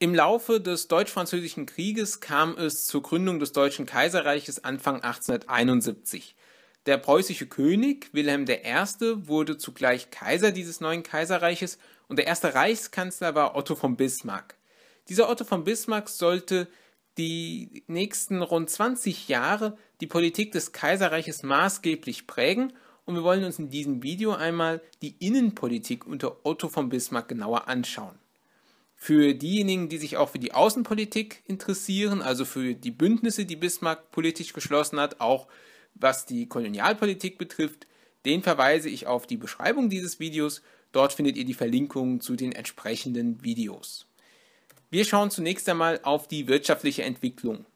Im Laufe des Deutsch-Französischen Krieges kam es zur Gründung des Deutschen Kaiserreiches Anfang 1871. Der preußische König Wilhelm I. wurde zugleich Kaiser dieses neuen Kaiserreiches und der erste Reichskanzler war Otto von Bismarck. Dieser Otto von Bismarck sollte die nächsten rund 20 Jahre die Politik des Kaiserreiches maßgeblich prägen und wir wollen uns in diesem Video einmal die Innenpolitik unter Otto von Bismarck genauer anschauen für diejenigen, die sich auch für die Außenpolitik interessieren, also für die Bündnisse, die Bismarck politisch geschlossen hat, auch was die Kolonialpolitik betrifft, den verweise ich auf die Beschreibung dieses Videos. Dort findet ihr die Verlinkungen zu den entsprechenden Videos. Wir schauen zunächst einmal auf die wirtschaftliche Entwicklung.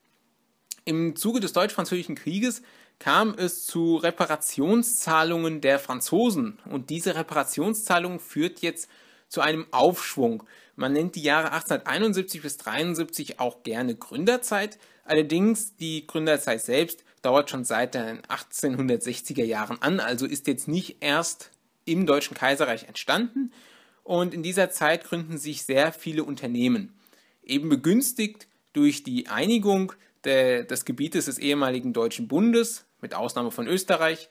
Im Zuge des Deutsch-Französischen Krieges kam es zu Reparationszahlungen der Franzosen und diese Reparationszahlung führt jetzt zu einem Aufschwung. Man nennt die Jahre 1871 bis 73 auch gerne Gründerzeit. Allerdings die Gründerzeit selbst dauert schon seit den 1860er Jahren an, also ist jetzt nicht erst im Deutschen Kaiserreich entstanden. Und in dieser Zeit gründen sich sehr viele Unternehmen. Eben begünstigt durch die Einigung de, des Gebietes des ehemaligen Deutschen Bundes, mit Ausnahme von Österreich,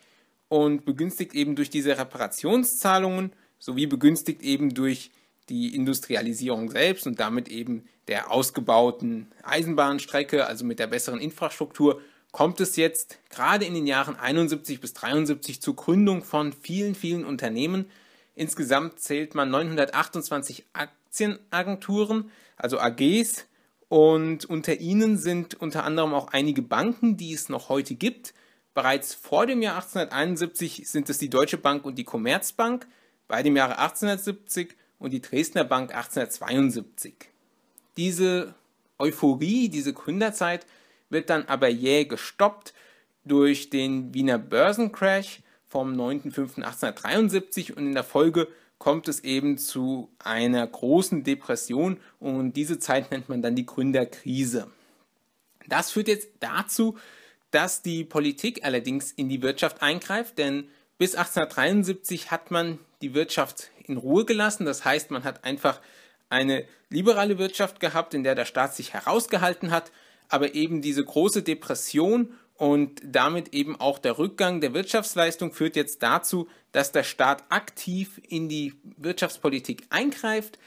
und begünstigt eben durch diese Reparationszahlungen sowie begünstigt eben durch die Industrialisierung selbst und damit eben der ausgebauten Eisenbahnstrecke, also mit der besseren Infrastruktur, kommt es jetzt gerade in den Jahren 71 bis 73 zur Gründung von vielen, vielen Unternehmen. Insgesamt zählt man 928 Aktienagenturen, also AGs, und unter ihnen sind unter anderem auch einige Banken, die es noch heute gibt. Bereits vor dem Jahr 1871 sind es die Deutsche Bank und die Commerzbank beide im Jahre 1870 und die Dresdner Bank 1872. Diese Euphorie, diese Gründerzeit wird dann aber jäh gestoppt durch den Wiener Börsencrash vom 9.05.1873 und in der Folge kommt es eben zu einer großen Depression und diese Zeit nennt man dann die Gründerkrise. Das führt jetzt dazu, dass die Politik allerdings in die Wirtschaft eingreift, denn bis 1873 hat man die Wirtschaft in Ruhe gelassen. Das heißt, man hat einfach eine liberale Wirtschaft gehabt, in der der Staat sich herausgehalten hat, aber eben diese große Depression und damit eben auch der Rückgang der Wirtschaftsleistung führt jetzt dazu, dass der Staat aktiv in die Wirtschaftspolitik eingreift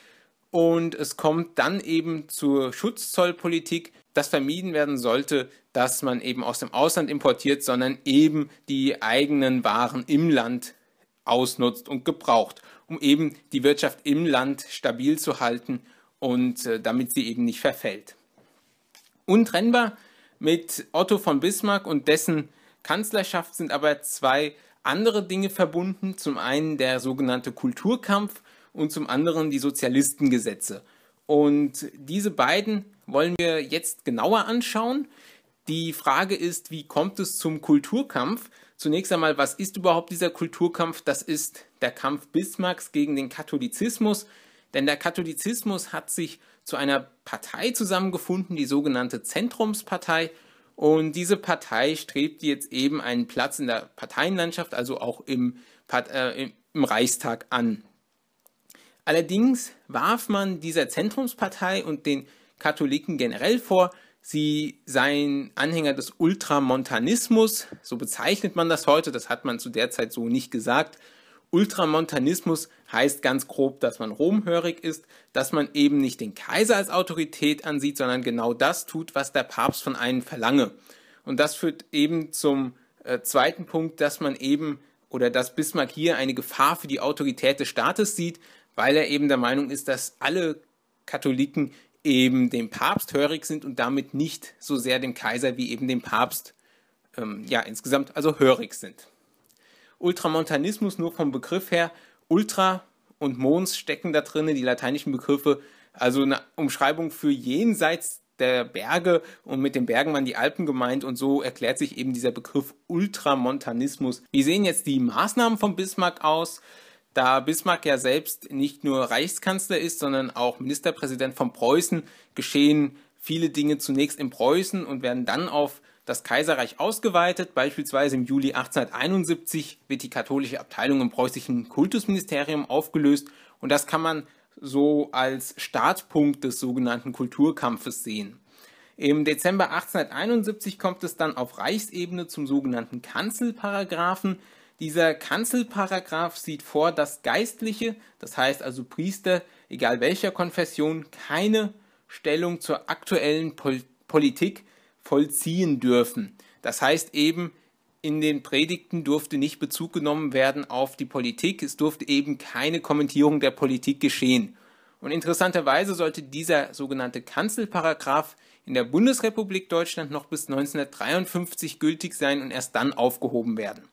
und es kommt dann eben zur Schutzzollpolitik, dass vermieden werden sollte, dass man eben aus dem Ausland importiert, sondern eben die eigenen Waren im Land ausnutzt und gebraucht, um eben die Wirtschaft im Land stabil zu halten und äh, damit sie eben nicht verfällt. Untrennbar mit Otto von Bismarck und dessen Kanzlerschaft sind aber zwei andere Dinge verbunden. Zum einen der sogenannte Kulturkampf und zum anderen die Sozialistengesetze. Und diese beiden wollen wir jetzt genauer anschauen. Die Frage ist, wie kommt es zum Kulturkampf? Zunächst einmal, was ist überhaupt dieser Kulturkampf? Das ist der Kampf Bismarcks gegen den Katholizismus. Denn der Katholizismus hat sich zu einer Partei zusammengefunden, die sogenannte Zentrumspartei. Und diese Partei strebt jetzt eben einen Platz in der Parteienlandschaft, also auch im, äh, im Reichstag an. Allerdings warf man dieser Zentrumspartei und den Katholiken generell vor, Sie seien Anhänger des Ultramontanismus, so bezeichnet man das heute, das hat man zu der Zeit so nicht gesagt. Ultramontanismus heißt ganz grob, dass man romhörig ist, dass man eben nicht den Kaiser als Autorität ansieht, sondern genau das tut, was der Papst von einem verlange. Und das führt eben zum äh, zweiten Punkt, dass man eben oder dass Bismarck hier eine Gefahr für die Autorität des Staates sieht, weil er eben der Meinung ist, dass alle Katholiken eben dem Papst hörig sind und damit nicht so sehr dem Kaiser wie eben dem Papst ähm, ja insgesamt also hörig sind. Ultramontanismus nur vom Begriff her, Ultra und Mons stecken da drin, die lateinischen Begriffe, also eine Umschreibung für jenseits der Berge und mit den Bergen waren die Alpen gemeint und so erklärt sich eben dieser Begriff Ultramontanismus. Wie sehen jetzt die Maßnahmen von Bismarck aus? Da Bismarck ja selbst nicht nur Reichskanzler ist, sondern auch Ministerpräsident von Preußen, geschehen viele Dinge zunächst in Preußen und werden dann auf das Kaiserreich ausgeweitet. Beispielsweise im Juli 1871 wird die katholische Abteilung im preußischen Kultusministerium aufgelöst und das kann man so als Startpunkt des sogenannten Kulturkampfes sehen. Im Dezember 1871 kommt es dann auf Reichsebene zum sogenannten Kanzelparagraphen. Dieser Kanzelparagraph sieht vor, dass Geistliche, das heißt also Priester, egal welcher Konfession, keine Stellung zur aktuellen Pol Politik vollziehen dürfen. Das heißt eben, in den Predigten durfte nicht Bezug genommen werden auf die Politik, es durfte eben keine Kommentierung der Politik geschehen. Und interessanterweise sollte dieser sogenannte Kanzelparagraph in der Bundesrepublik Deutschland noch bis 1953 gültig sein und erst dann aufgehoben werden.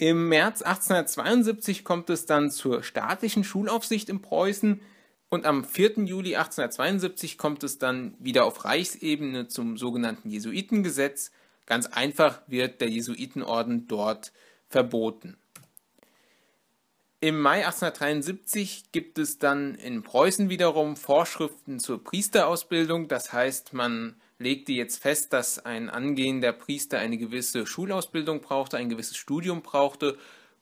Im März 1872 kommt es dann zur staatlichen Schulaufsicht in Preußen und am 4. Juli 1872 kommt es dann wieder auf Reichsebene zum sogenannten Jesuitengesetz. Ganz einfach wird der Jesuitenorden dort verboten. Im Mai 1873 gibt es dann in Preußen wiederum Vorschriften zur Priesterausbildung, das heißt, man legte jetzt fest, dass ein angehender Priester eine gewisse Schulausbildung brauchte, ein gewisses Studium brauchte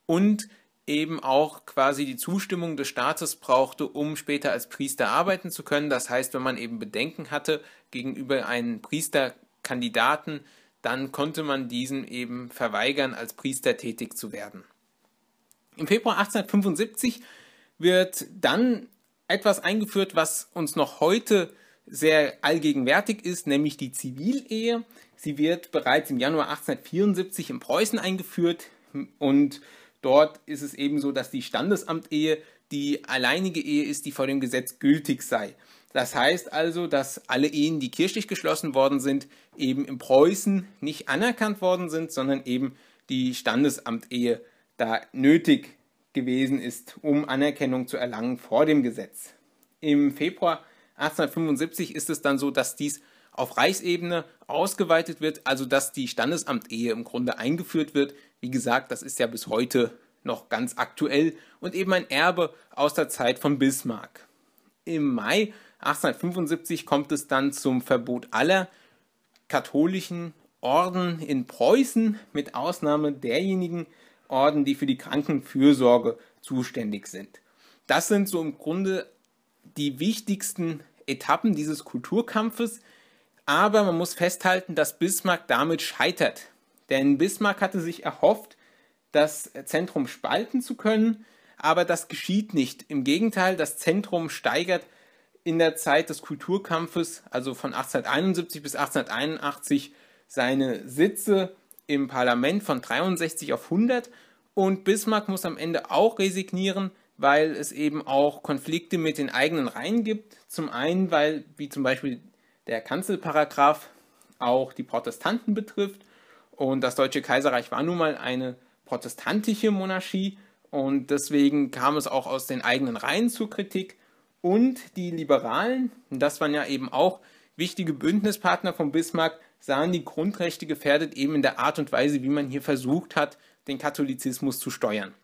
und eben auch quasi die Zustimmung des Staates brauchte, um später als Priester arbeiten zu können. Das heißt, wenn man eben Bedenken hatte gegenüber einem Priesterkandidaten, dann konnte man diesen eben verweigern, als Priester tätig zu werden. Im Februar 1875 wird dann etwas eingeführt, was uns noch heute äh, sehr allgegenwärtig ist, nämlich die Zivilehe. Sie wird bereits im Januar 1874 in Preußen eingeführt und dort ist es eben so, dass die Standesamtehe die alleinige Ehe ist, die vor dem Gesetz gültig sei. Das heißt also, dass alle Ehen, die kirchlich geschlossen worden sind, eben in Preußen nicht anerkannt worden sind, sondern eben die Standesamtehe da nötig gewesen ist, um Anerkennung zu erlangen vor dem Gesetz. Im Februar 1875 ist es dann so, dass dies auf Reichsebene ausgeweitet wird, also dass die Standesamtehe im Grunde eingeführt wird. Wie gesagt, das ist ja bis heute noch ganz aktuell und eben ein Erbe aus der Zeit von Bismarck. Im Mai 1875 kommt es dann zum Verbot aller katholischen Orden in Preußen, mit Ausnahme derjenigen Orden, die für die Krankenfürsorge zuständig sind. Das sind so im Grunde die wichtigsten Etappen dieses Kulturkampfes. Aber man muss festhalten, dass Bismarck damit scheitert. Denn Bismarck hatte sich erhofft, das Zentrum spalten zu können, aber das geschieht nicht. Im Gegenteil, das Zentrum steigert in der Zeit des Kulturkampfes, also von 1871 bis 1881, seine Sitze im Parlament von 63 auf 100 und Bismarck muss am Ende auch resignieren, weil es eben auch Konflikte mit den eigenen Reihen gibt. Zum einen, weil, wie zum Beispiel der Kanzelparagraf auch die Protestanten betrifft. Und das Deutsche Kaiserreich war nun mal eine protestantische Monarchie. Und deswegen kam es auch aus den eigenen Reihen zur Kritik. Und die Liberalen, das waren ja eben auch wichtige Bündnispartner von Bismarck, sahen die Grundrechte gefährdet eben in der Art und Weise, wie man hier versucht hat, den Katholizismus zu steuern.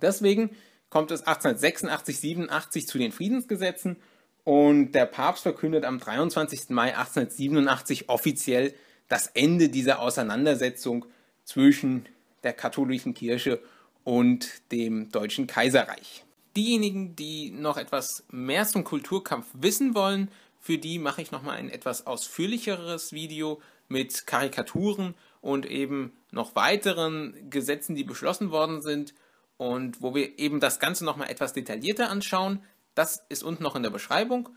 Deswegen kommt es 1886, 87 zu den Friedensgesetzen und der Papst verkündet am 23. Mai 1887 offiziell das Ende dieser Auseinandersetzung zwischen der katholischen Kirche und dem deutschen Kaiserreich. Diejenigen, die noch etwas mehr zum Kulturkampf wissen wollen, für die mache ich nochmal ein etwas ausführlicheres Video mit Karikaturen und eben noch weiteren Gesetzen, die beschlossen worden sind und wo wir eben das Ganze nochmal etwas detaillierter anschauen, das ist unten noch in der Beschreibung.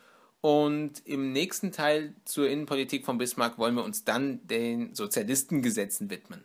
Und im nächsten Teil zur Innenpolitik von Bismarck wollen wir uns dann den Sozialistengesetzen widmen.